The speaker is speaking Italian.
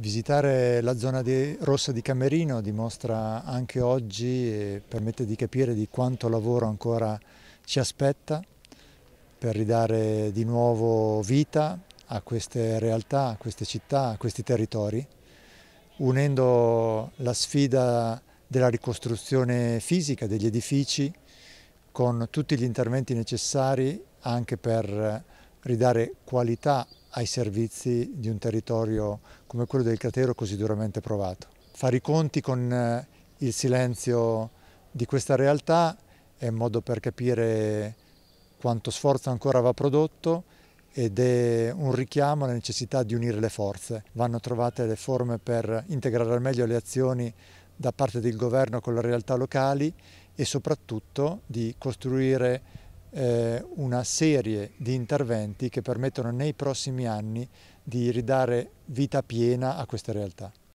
Visitare la zona di, rossa di Camerino dimostra anche oggi e permette di capire di quanto lavoro ancora ci aspetta per ridare di nuovo vita a queste realtà, a queste città, a questi territori, unendo la sfida della ricostruzione fisica degli edifici con tutti gli interventi necessari anche per ridare qualità ai servizi di un territorio come quello del Cratero così duramente provato. Fare i conti con eh, il silenzio di questa realtà è un modo per capire quanto sforzo ancora va prodotto ed è un richiamo alla necessità di unire le forze. Vanno trovate le forme per integrare al meglio le azioni da parte del governo con le realtà locali e soprattutto di costruire eh, una serie di interventi che permettono nei prossimi anni di ridare vita piena a queste realtà.